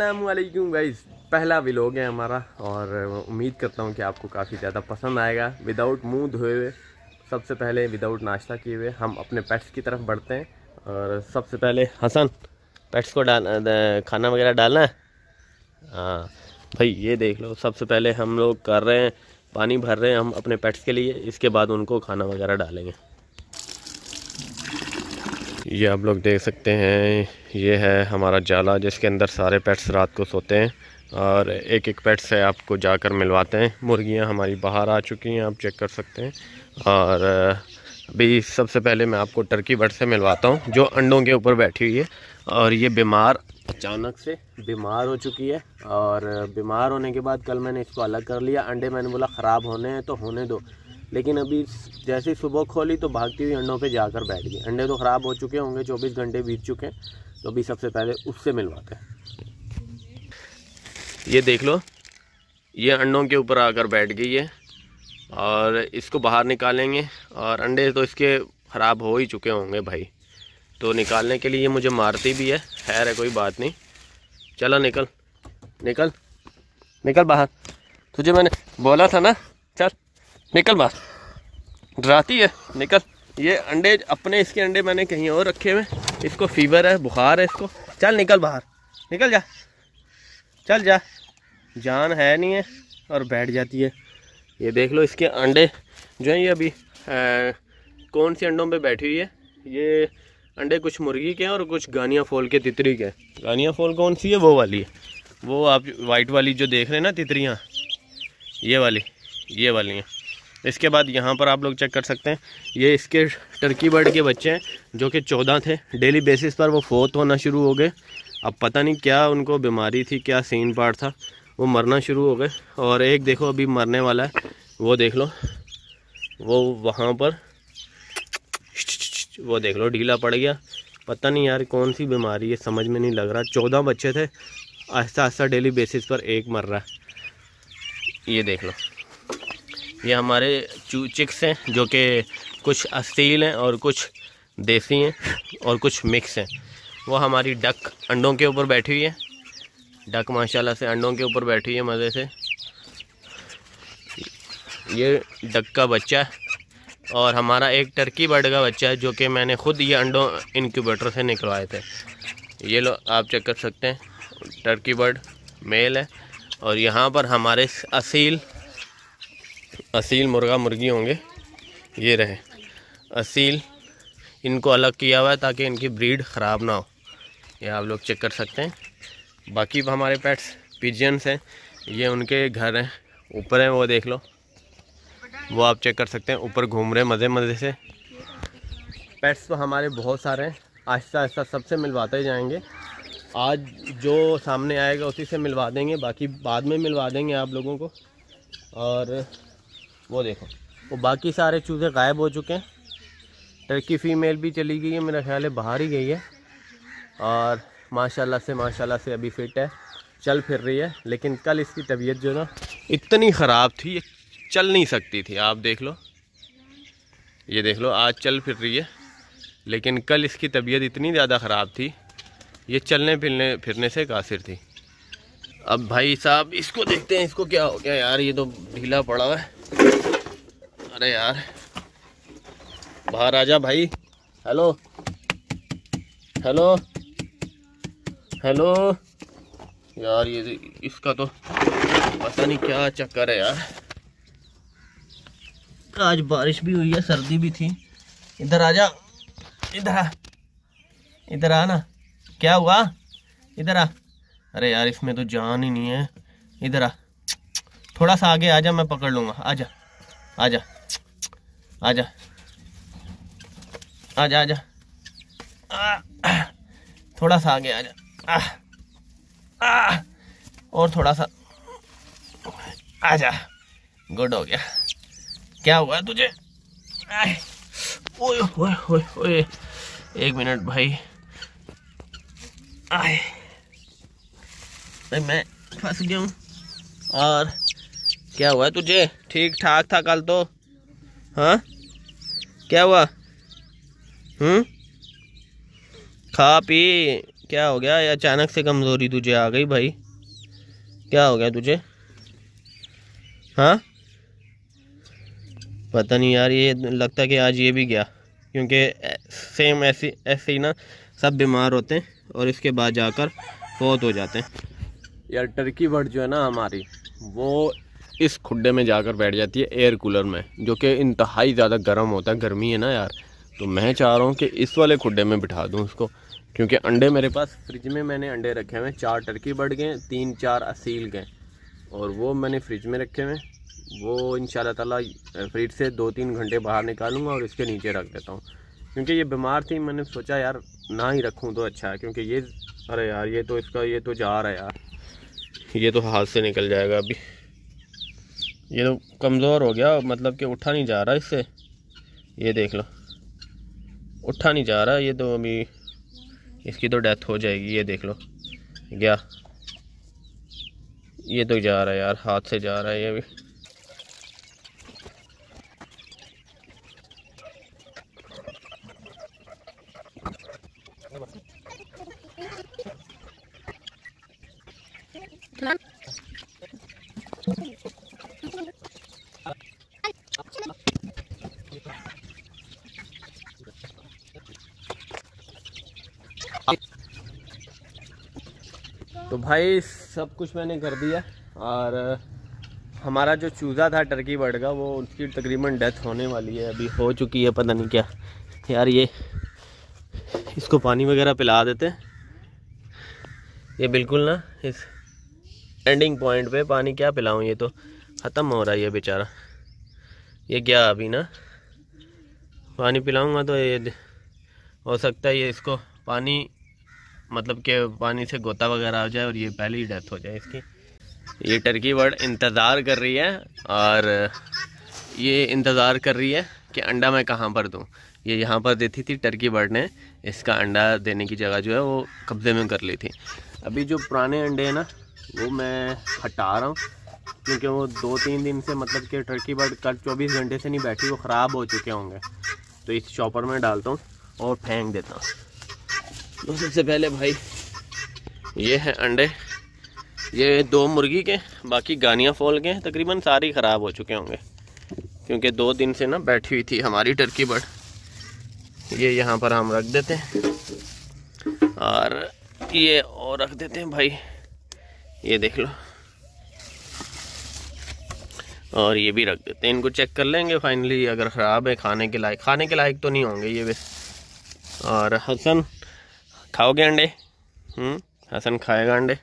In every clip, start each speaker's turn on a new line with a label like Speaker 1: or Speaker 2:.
Speaker 1: असलकुम गाइस पहला विलोग है हमारा और उम्मीद करता हूँ कि आपको काफ़ी ज़्यादा पसंद आएगा विदाउट मुंह धोए हुए सबसे पहले विदाउट नाश्ता किए हुए हम अपने पेट्स की तरफ बढ़ते हैं और सबसे पहले हसन पेट्स को डाल खाना वगैरह डालना है हाँ भाई ये देख लो सबसे पहले हम लोग कर रहे हैं पानी भर रहे हैं हम अपने पेट्स के लिए इसके बाद उनको खाना वगैरह डालेंगे ये आप लोग देख सकते हैं ये है हमारा जाला जिसके अंदर सारे पेट्स रात को सोते हैं और एक एक पेट से आपको जाकर मिलवाते हैं मुर्गियां हमारी बाहर आ चुकी हैं आप चेक कर सकते हैं और अभी सबसे पहले मैं आपको टर्की बर्ड से मिलवाता हूँ जो अंडों के ऊपर बैठी हुई है और ये बीमार अचानक से बीमार हो चुकी है और बीमार होने के बाद कल मैंने इसको अलग कर लिया अंडे मैंने बोला ख़राब होने हैं तो होने दो लेकिन अभी जैसे ही सुबह खोली तो भागती हुई अंडों पे जाकर बैठ गई अंडे तो ख़राब हो चुके होंगे 24 घंटे बीत चुके हैं तो अभी सबसे पहले उससे मिलवाते हैं ये देख लो ये अंडों के ऊपर आकर बैठ गई है और इसको बाहर निकालेंगे और अंडे तो इसके ख़राब हो ही चुके होंगे भाई तो निकालने के लिए मुझे मारती भी है खैर है कोई बात नहीं चलो निकल निकल निकल बाहर तुझे मैंने बोला था ना चल निकल बाहर डराती है निकल ये अंडे अपने इसके अंडे मैंने कहीं और रखे हुए इसको फीवर है बुखार है इसको चल निकल बाहर निकल जा चल जा जान है नहीं है और बैठ जाती है ये देख लो इसके अंडे जो हैं ये अभी आ, कौन से अंडों पे बैठी हुई है ये अंडे कुछ मुर्गी के हैं और कुछ गानिया फोल के तितरी के हैं गानिया फोल कौन सी है वो वाली है वो आप वाइट वाली जो देख रहे हैं ना तितरियाँ ये वाली ये वाली हैं इसके बाद यहाँ पर आप लोग चेक कर सकते हैं ये इसके टर्की बर्ड के बच्चे हैं जो कि चौदह थे डेली बेसिस पर वो फोत होना शुरू हो गए अब पता नहीं क्या उनको बीमारी थी क्या सीन पार्ट था वो मरना शुरू हो गए और एक देखो अभी मरने वाला है वो देख लो वो वहाँ पर वो देख लो ढीला पड़ गया पता नहीं यार कौन सी बीमारी है समझ में नहीं लग रहा चौदह बच्चे थे आहिस्ता आहिस्ता डेली बेसिस पर एक मर रहा है ये देख लो ये हमारे चिक्स हैं जो कि कुछ असील हैं और कुछ देसी हैं और कुछ मिक्स हैं वो हमारी डक अंडों के ऊपर बैठी हुई है डक माशाल्लाह से अंडों के ऊपर बैठी हुई है मज़े से ये डक का बच्चा है और हमारा एक टर्की बर्ड का बच्चा है जो कि मैंने ख़ुद ये अंडों इनक्यूबेटर से निकलवाए थे ये लो आप चेक कर सकते हैं टर्की बर्ड मेल है और यहाँ पर हमारे असील असील मुर्गा मुर्गी होंगे ये रहे असील इनको अलग किया हुआ है ताकि इनकी ब्रीड ख़राब ना हो ये आप लोग चेक कर सकते हैं बाकी हमारे पेट्स पिजियंस हैं ये उनके घर हैं ऊपर हैं वो देख लो वो आप चेक कर सकते हैं ऊपर घूम रहे हैं मज़े मज़े से पेट्स तो हमारे बहुत सारे हैं आहिस्ता आहिस्ता सबसे मिलवाते जाएंगे आज जो सामने आएगा उसी से मिलवा देंगे बाकी बाद में मिलवा देंगे आप लोगों को और वो देखो वो बाकी सारे चूज़े गायब हो चुके हैं टर्की फ़ीमेल भी चली गई है मेरा ख्याल है बाहर ही गई है और माशाल्लाह से माशाल्लाह से अभी फिट है चल फिर रही है लेकिन कल इसकी तबीयत जो ना इतनी ख़राब थी ये चल नहीं सकती थी आप देख लो ये देख लो आज चल फिर रही है लेकिन कल इसकी तबीयत इतनी ज़्यादा ख़राब थी ये चलने फिरने फिरने से कासिर थी अब भाई साहब इसको देखते हैं इसको क्या हो गया यार ये तो ढीला पड़ा हुआ है अरे यार बाहर आजा भाई हेलो हेलो हेलो यार ये इसका तो पता नहीं क्या चक्कर है यार आज बारिश भी हुई है सर्दी भी थी इधर आजा इधर आ इधर आ ना क्या हुआ इधर आ अरे यार इसमें तो जान ही नहीं है इधर आ थोड़ा सा आगे आजा मैं पकड़ जा आजा आजा आजा आजा आजा आ, थोड़ा सा आगे आजा आ, आ, और थोड़ा सा आजा गुड हो गया क्या हुआ तुझे ओए ओए ओए ओए एक मिनट भाई आए मैं फंस गया हूँ और क्या हुआ तुझे ठीक ठाक था कल तो हाँ क्या हुआ हम्म खा पी क्या हो गया अचानक से कमज़ोरी तुझे आ गई भाई क्या हो गया तुझे हाँ पता नहीं यार ये लगता कि आज ये भी गया क्योंकि सेम ऐसी ऐसे ही ना सब बीमार होते हैं और इसके बाद जाकर फौत हो जाते हैं यार टर्की बर्ड जो है ना हमारी वो इस खुडे में जाकर बैठ जाती है एयर कूलर में जो कि इंतहाई ज़्यादा गर्म होता है गर्मी है ना यार तो मैं चाह रहा हूँ कि इस वाले खुडे में बिठा दूँ उसको क्योंकि अंडे मेरे पास फ्रिज में मैंने अंडे रखे हुए हैं चार टर्की बढ़ गए तीन चार असील गए और वो मैंने फ्रिज में रखे हुए वो इन ताला फ्रिज से दो तीन घंटे बाहर निकालूंगा और इसके नीचे रख देता हूँ क्योंकि ये बीमार थी मैंने सोचा यार ना ही रखूँ तो अच्छा है क्योंकि ये अरे यार ये तो इसका ये तो जा रहा है यार ये तो हाथ से निकल जाएगा अभी ये तो कमज़ोर हो गया मतलब कि उठा नहीं जा रहा इससे ये देख लो उठा नहीं जा रहा ये तो अभी इसकी तो डेथ हो जाएगी ये देख लो गया ये तो जा रहा है यार हाथ से जा रहा है ये भी तो भाई सब कुछ मैंने कर दिया और हमारा जो चूज़ा था टर्की बर्ड का वो उसकी तकरीबन डेथ होने वाली है अभी हो चुकी है पता नहीं क्या यार ये इसको पानी वगैरह पिला देते ये बिल्कुल ना इस एंडिंग पॉइंट पे पानी क्या पिलाऊं ये तो ख़त्म हो रहा है ये बेचारा ये क्या अभी ना पानी पिलाऊंगा तो ये हो सकता है ये इसको पानी मतलब कि पानी से गोता वगैरह आ जाए और ये पहले ही डेथ हो जाए इसकी ये टर्की बर्ड इंतज़ार कर रही है और ये इंतज़ार कर रही है कि अंडा मैं कहाँ पर दूँ ये यहाँ पर देती थी टर्की बर्ड ने इसका अंडा देने की जगह जो है वो कब्ज़े में कर ली थी अभी जो पुराने अंडे हैं ना वो मैं हटा रहा हूँ क्योंकि वो दो तीन दिन से मतलब कि टर्की बर्ड कल चौबीस घंटे से नहीं बैठी वो ख़राब हो चुके होंगे तो इस चॉपर में डालता हूँ और फेंक देता हूँ तो सबसे पहले भाई ये है अंडे ये दो मुर्गी के बाकी गानिया फॉल के तकरीबन सारे ख़राब हो चुके होंगे क्योंकि दो दिन से ना बैठी हुई थी हमारी टर्की बर्ड ये यहाँ पर हम रख देते हैं और ये और रख देते हैं भाई ये देख लो और ये भी रख देते हैं इनको चेक कर लेंगे फाइनली अगर ख़राब है खाने के लायक खाने के लायक तो नहीं होंगे ये वे और हसन खाओगे अंडे हम्म, हसन खाएगा अंडे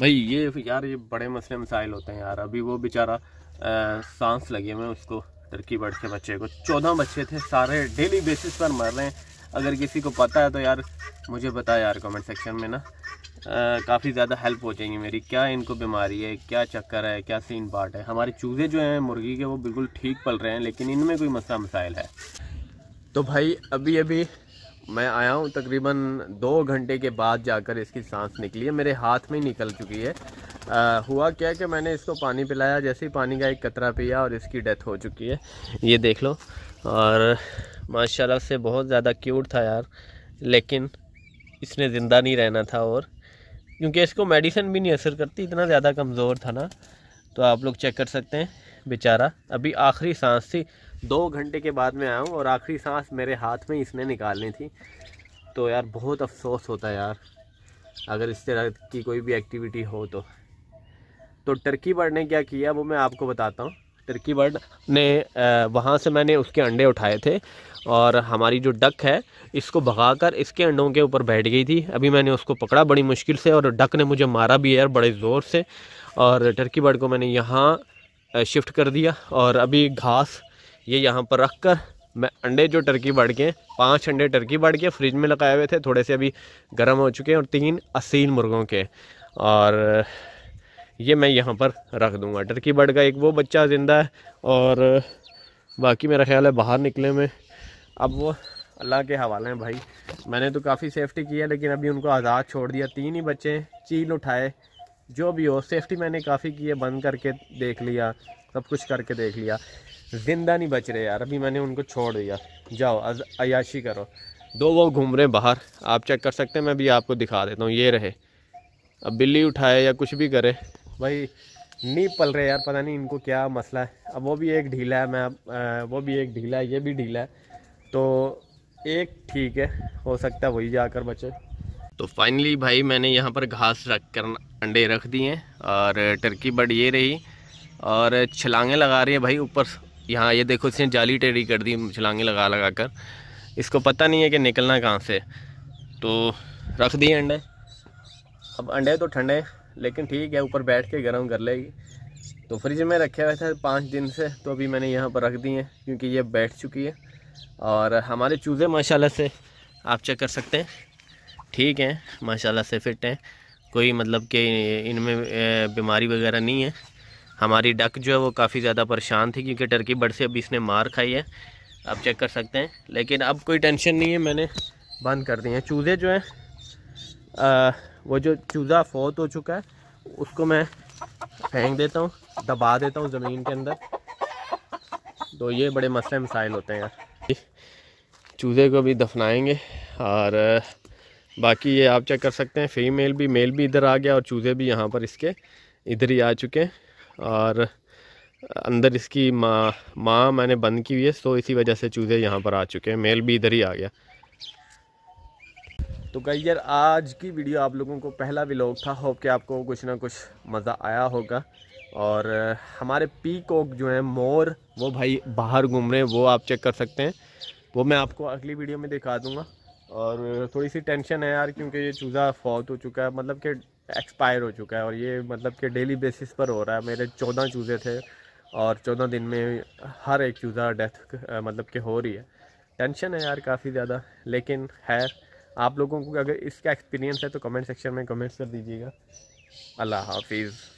Speaker 1: भाई ये यार ये बड़े मसले मसाइल होते हैं यार अभी वो बेचारा सांस लगे हुए उसको टर्की बर्ड के बच्चे को चौदह बच्चे थे सारे डेली बेसिस पर मर रहे हैं अगर किसी को पता है तो यार मुझे बता यार कमेंट सेक्शन में ना काफ़ी ज़्यादा हेल्प हो जाएंगी मेरी क्या इनको बीमारी है क्या चक्कर है क्या सीन पार्ट है हमारे चूज़े जो हैं मुर्गी के वो बिल्कुल ठीक पल रहे हैं लेकिन इनमें कोई मसला मसाइल है तो भाई अभी अभी मैं आया हूँ तकरीबन दो घंटे के बाद जाकर इसकी सांस निकली है मेरे हाथ में ही निकल चुकी है आ, हुआ क्या कि मैंने इसको पानी पिलाया जैसे ही पानी का एक कतरा पिया और इसकी डेथ हो चुकी है ये देख लो और माशाल्लाह से बहुत ज़्यादा क्यूट था यार लेकिन इसने ज़िंदा नहीं रहना था और क्योंकि इसको मेडिसिन भी नहीं असर करती इतना ज़्यादा कमज़ोर था ना तो आप लोग चेक कर सकते हैं बेचारा अभी आखिरी सांस थी दो घंटे के बाद में आया हूँ और आखिरी सांस मेरे हाथ में इसने निकालनी थी तो यार बहुत अफसोस होता है यार अगर इस तरह की कोई भी एक्टिविटी हो तो तो टर्की बर्ड ने क्या किया वो मैं आपको बताता हूँ टर्की बर्ड ने वहाँ से मैंने उसके अंडे उठाए थे और हमारी जो डक है इसको भगाकर इसके अंडों के ऊपर बैठ गई थी अभी मैंने उसको पकड़ा बड़ी मुश्किल से और डक ने मुझे मारा भी यार बड़े ज़ोर से और टर्की बर्ड को मैंने यहाँ शिफ्ट कर दिया और अभी घास ये यहाँ पर रख कर मैं अंडे जो टर्की बढ़ के पाँच अंडे टर्की बढ़ के फ्रिज में लगाए हुए थे थोड़े से अभी गर्म हो चुके हैं और तीन असील मुर्गों के और ये मैं यहाँ पर रख दूँगा टर्की बर्ड का एक वो बच्चा ज़िंदा है और बाकी मेरा ख्याल है बाहर निकले में अब वो अल्लाह के हवाले हैं भाई मैंने तो काफ़ी सेफ्टी की है लेकिन अभी उनको आज़ाद छोड़ दिया तीन ही बच्चे चील उठाए जो भी हो सेफ्टी मैंने काफ़ी की है बंद करके देख लिया सब कुछ करके देख लिया ज़िंदा नहीं बच रहे यार अभी मैंने उनको छोड़ दिया जाओ अयाशी करो दो वो घूम रहे बाहर आप चेक कर सकते हैं मैं भी आपको दिखा देता हूँ ये रहे अब बिल्ली उठाए या कुछ भी करे भाई नहीं पल रहे यार पता नहीं इनको क्या मसला है अब वो भी एक ढीला है मैं वो भी एक ढीला है ये भी ढीला है तो एक ठीक है हो सकता है वही जाकर बचे तो फाइनली भाई मैंने यहाँ पर घास रख कर अंडे रख दिए और टर्की बर्ड ये रही और छलांगे लगा रही है भाई ऊपर यहाँ ये देखो इसने जाली टेढ़ी कर दी छलांगे लगा लगा कर इसको पता नहीं है कि निकलना कहाँ से तो रख दिए अंडे अब अंडे तो ठंडे लेकिन ठीक है ऊपर बैठ के गर्म कर लेगी तो फ्रिज में रखे हुए थे पाँच दिन से तो अभी मैंने यहाँ पर रख दिए हैं क्योंकि ये बैठ चुकी है और हमारे चूज़े माशाल्लाह से आप चेक कर सकते हैं ठीक हैं माशाल्लाह से फिट हैं कोई मतलब कि इनमें बीमारी वगैरह नहीं है हमारी डक जो है वो काफ़ी ज़्यादा परेशान थी क्योंकि टर्की बर्ड से अभी इसने मार खाई है आप चेक कर सकते हैं लेकिन अब कोई टेंशन नहीं है मैंने बंद कर दिए हैं चूज़े जो हैं वो जो चूज़ा फौत हो चुका है उसको मैं फेंक देता हूँ दबा देता हूँ ज़मीन के अंदर तो ये बड़े मसले मसाइल होते हैं यार चूज़े को भी दफनाएंगे और बाकी ये आप चेक कर सकते हैं फीमेल भी मेल भी इधर आ गया और चूज़े भी यहाँ पर इसके इधर ही आ चुके हैं और अंदर इसकी माँ माँ मैंने बंद की हुई है तो इसी वजह से चूज़े यहाँ पर आ चुके हैं मेल भी इधर ही आ गया तो कई यार आज की वीडियो आप लोगों को पहला व्लॉग था होप कि आपको कुछ ना कुछ मज़ा आया होगा और हमारे पीकॉक जो हैं मोर वो भाई बाहर घूम रहे हैं वो आप चेक कर सकते हैं वो मैं आपको अगली वीडियो में दिखा दूँगा और थोड़ी सी टेंशन है यार क्योंकि ये चूज़ा फौत हो चुका है मतलब कि एक्सपायर हो चुका है और ये मतलब कि डेली बेसिस पर हो रहा है मेरे चौदह चूज़े थे और चौदह दिन में हर एक चूज़ा डेथ मतलब कि हो रही है टेंशन है यार काफ़ी ज़्यादा लेकिन खैर आप लोगों को अगर इसका एक्सपीरियंस है तो कमेंट सेक्शन में कमेंट्स कर दीजिएगा अल्लाह हाफिज़